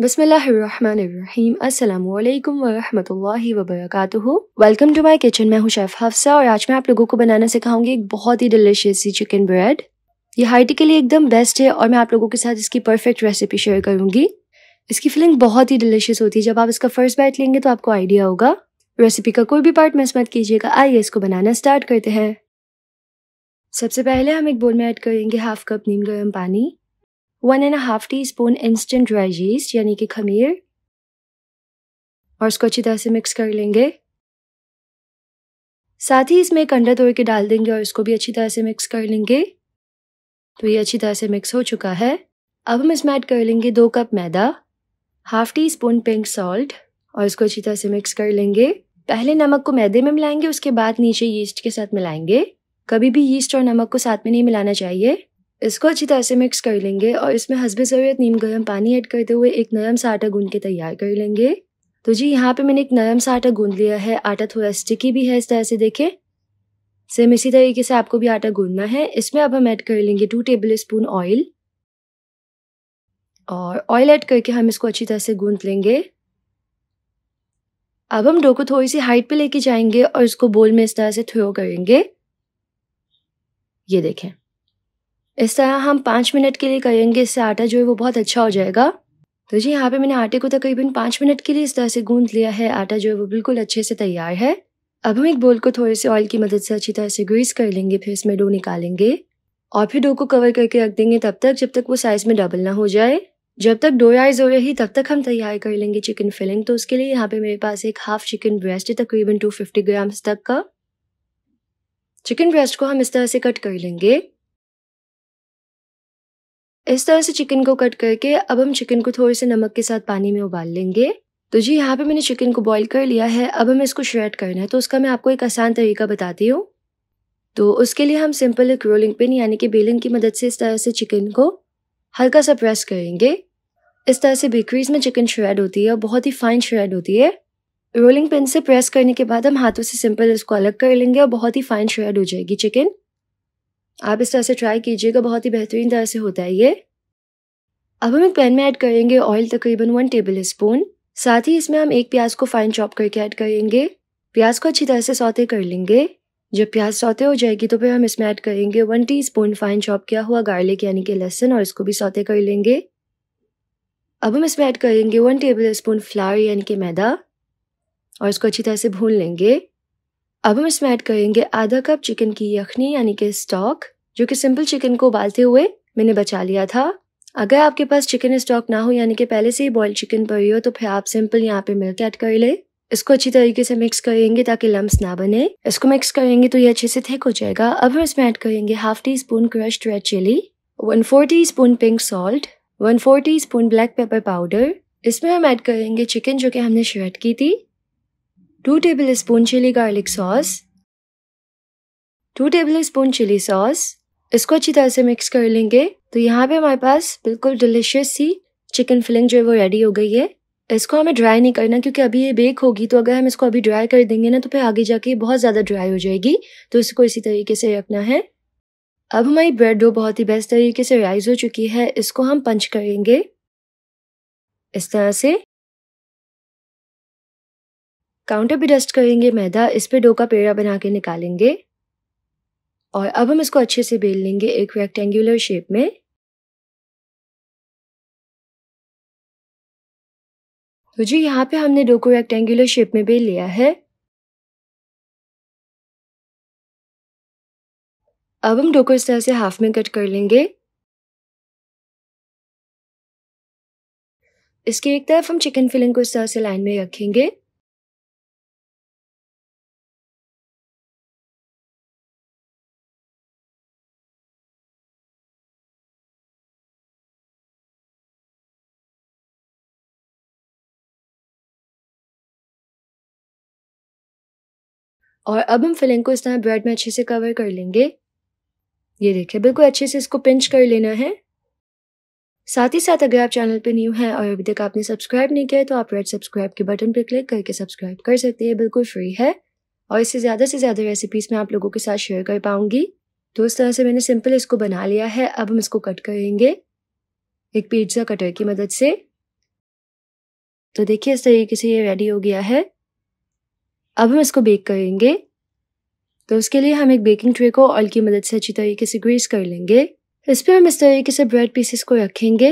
बसमीम अल्लाम वरहमतुल्लाहि वबरकातुहु वेलकम टू माई किचन मैं हूँ शेफ़ हफ्सा और आज मैं आप लोगों को बनाना सिखाऊंगी एक बहुत ही डिलिशियस सी चिकन ब्रेड ये हाइट के लिए एकदम बेस्ट है और मैं आप लोगों के साथ इसकी परफेक्ट रेसिपी शेयर करूंगी इसकी फीलिंग बहुत ही डिलिशियस होती है जब आप इसका फर्स्ट बैट लेंगे तो आपको आइडिया होगा रेसिपी का कोई भी पार्ट मिस मत कीजिएगा आइए इसको बनाना स्टार्ट करते हैं सबसे पहले हम एक बोल में ऐड करेंगे हाफ कप नीम गर्म पानी one and half teaspoon instant dry yeast यानी कि खमीर और उसको अच्छी तरह से मिक्स कर लेंगे साथ ही इसमें एक अंडा तोड़ के डाल देंगे और इसको भी अच्छी तरह से मिक्स कर लेंगे तो ये अच्छी तरह से मिक्स हो चुका है अब हम इसमें ऐड कर लेंगे दो cup maida half teaspoon pink salt और इसको अच्छी तरह से मिक्स कर लेंगे पहले नमक को मैदे में मिलाएंगे उसके बाद नीचे यीस्ट के साथ मिलाएंगे कभी भी यीस्ट और नमक को साथ में नहीं मिलाना चाहिए इसको अच्छी तरह से मिक्स कर लेंगे और इसमें हंसबे ज़रूरत नीम गर्म पानी ऐड करते हुए एक नरम सा आटा गूंद के तैयार कर लेंगे तो जी यहाँ पे मैंने एक नरम सा आटा गूंद लिया है आटा थोड़ा स्टिकी भी है इस तरह से देखें सेम इसी तरीके से आपको भी आटा गूंदना है इसमें अब हम ऐड कर लेंगे टू टेबल स्पून ऑयल और ऑयल ऐड करके हम इसको अच्छी तरह से गूंद लेंगे अब हम डो को थोड़ी सी हाइट पे लेके जाएंगे और इसको बोल में इस तरह से थ्रो करेंगे ये देखें इस तरह हम पाँच मिनट के लिए करेंगे इससे आटा जो है वो बहुत अच्छा हो जाएगा तो जी यहाँ पे मैंने आटे को तकरीबन तो पाँच मिनट के लिए इस तरह से गूंद लिया है आटा जो है वो बिल्कुल अच्छे से तैयार है अब हम एक बोल को थोड़े से ऑयल की मदद से अच्छी तरह से ग्रीस कर लेंगे फिर इसमें डो निकालेंगे और फिर डो को कवर करके रख देंगे तब तक जब तक वो साइज़ में डबल ना हो जाए जब तक डो राइज हो रही तब तक हम तैयार कर लेंगे चिकन फिलिंग तो उसके लिए यहाँ पे मेरे पास एक हाफ चिकन ब्रेस्ट है तकरीबन फिफ्टी ग्राम्स तक का चिकन ब्रेस्ट को हम इस तरह से कट कर लेंगे इस तरह से चिकन को कट करके अब हम चिकन को थोड़े से नमक के साथ पानी में उबाल लेंगे तो जी यहाँ पे मैंने चिकन को बॉईल कर लिया है अब हमें इसको श्रेड करना है तो उसका मैं आपको एक आसान तरीका बताती हूँ तो उसके लिए हम सिंपल एक रोलिंग पिन यानी कि बेलन की मदद से इस तरह से चिकन को हल्का सा प्रेस करेंगे इस तरह से बेकरीज में चिकन श्रेड होती है और बहुत ही फाइन श्रेड होती है रोलिंग पिन से प्रेस करने के बाद हम हाथों से सिंपल इसको अलग कर लेंगे और बहुत ही फाइन श्रेड हो जाएगी चिकन आप इस तरह से ट्राई कीजिएगा बहुत ही बेहतरीन तरह से होता है ये अब हम एक पैन में ऐड करेंगे ऑयल तकरीबन वन टेबल स्पून साथ ही इसमें हम एक प्याज को फाइन चॉप करके ऐड करेंगे प्याज को अच्छी तरह से सौते कर लेंगे जब प्याज सौते हो जाएगी तो फिर हम इसमें ऐड करेंगे वन स्पून फाइन चॉप किया हुआ गार्लिक यानी कि लहसुन और इसको भी सौते कर लेंगे अब हम इसमें ऐड करेंगे वन टेबल स्पून फ्लावर यानी कि मैदा और इसको अच्छी तरह से भून लेंगे अब हम इसमें ऐड करेंगे आधा कप चिकन की यखनी यानी कि स्टॉक जो कि सिंपल चिकन को उबालते हुए मैंने बचा लिया था अगर आपके पास चिकन स्टॉक ना हो यानी कि पहले से ही बॉयल चिकन पड़ी हो तो फिर आप सिंपल यहाँ पे मिल्क ऐड कर ले इसको अच्छी तरीके से मिक्स करेंगे ताकि लम्ब ना बने इसको मिक्स करेंगे तो ये अच्छे से थिक हो जाएगा अब हम इसमें ऐड करेंगे half teaspoon crushed red chilli one four teaspoon pink salt one four teaspoon black pepper powder इसमें हम ऐड करेंगे चिकन जो कि हमने श्रेड की थी two tablespoon chilli garlic sauce two tablespoon chilli sauce इसको अच्छी तरह से मिक्स कर लेंगे तो यहाँ पे हमारे पास बिल्कुल डिलिशियस सी चिकन फिलिंग जो है वो रेडी हो गई है इसको हमें ड्राई नहीं करना क्योंकि अभी ये बेक होगी तो अगर हम इसको अभी ड्राई कर देंगे ना तो फिर आगे जाके बहुत ज़्यादा ड्राई हो जाएगी तो इसको इसी तरीके से रखना है अब हमारी ब्रेड डो बहुत ही बेस्ट तरीके से राइज हो चुकी है इसको हम पंच करेंगे इस तरह से काउंटर पे डस्ट करेंगे मैदा इस पे डो का पेड़ा बना के निकालेंगे और अब हम इसको अच्छे से बेल लेंगे एक रेक्टेंगुलर शेप में तो जी यहाँ पे हमने डो को रेक्टेंगुलर शेप में बेल लिया है अब हम डो को इस तरह से हाफ में कट कर लेंगे इसके एक तरफ हम चिकन फिलिंग को इस तरह से लाइन में रखेंगे और अब हम फिलिंग को इस तरह ब्रेड में अच्छे से कवर कर लेंगे ये देखिए बिल्कुल अच्छे से इसको पिंच कर लेना है साथ ही साथ अगर आप चैनल पर न्यू हैं और अभी तक आपने सब्सक्राइब नहीं किया तो आप रेड सब्सक्राइब के बटन पर क्लिक करके सब्सक्राइब कर सकते हैं बिल्कुल फ्री है और इससे ज़्यादा से ज़्यादा रेसिपीज़ मैं आप लोगों के साथ शेयर कर पाऊँगी तो इस तरह से मैंने सिंपल इसको बना लिया है अब हम इसको कट करेंगे एक पिज्ज़ा कटर की मदद से तो देखिए इस तरीके से ये रेडी हो गया है अब हम इसको बेक करेंगे तो उसके लिए हम एक बेकिंग ट्रे को ऑयल की मदद से अच्छी तरीके से ग्रीस कर लेंगे इस पर हम इस तरीके से ब्रेड पीसेस को रखेंगे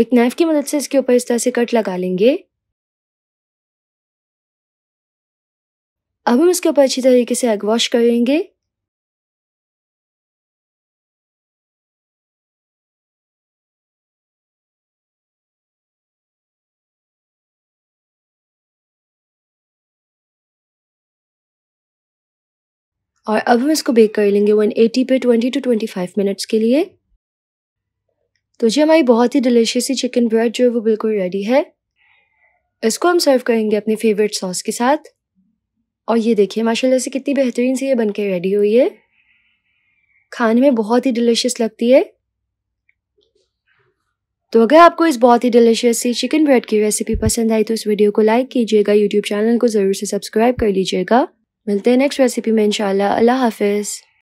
एक नाइफ की मदद से इसके ऊपर इस तरह से कट लगा लेंगे अब हम इसके ऊपर अच्छी तरीके से एग वॉश करेंगे और अब हम इसको बेक कर लेंगे 180 पे 20 टू 25 मिनट्स के लिए तो जी हमारी बहुत ही डिलीशियस चिकन ब्रेड जो है वो बिल्कुल रेडी है इसको हम सर्व करेंगे अपने फेवरेट सॉस के साथ और ये देखिए माशाल्लाह से कितनी बेहतरीन से ये बन के रेडी हुई है खाने में बहुत ही डिलीशियस लगती है तो अगर आपको इस बहुत ही डिलीशियस सी चिकन ब्रेड की रेसिपी पसंद आई तो इस वीडियो को लाइक कीजिएगा यूट्यूब चैनल को ज़रूर से सब्सक्राइब कर लीजिएगा मिलते हैं नेक्स्ट रेसिपी में इंशाल्लाह अल्लाह हाफिज़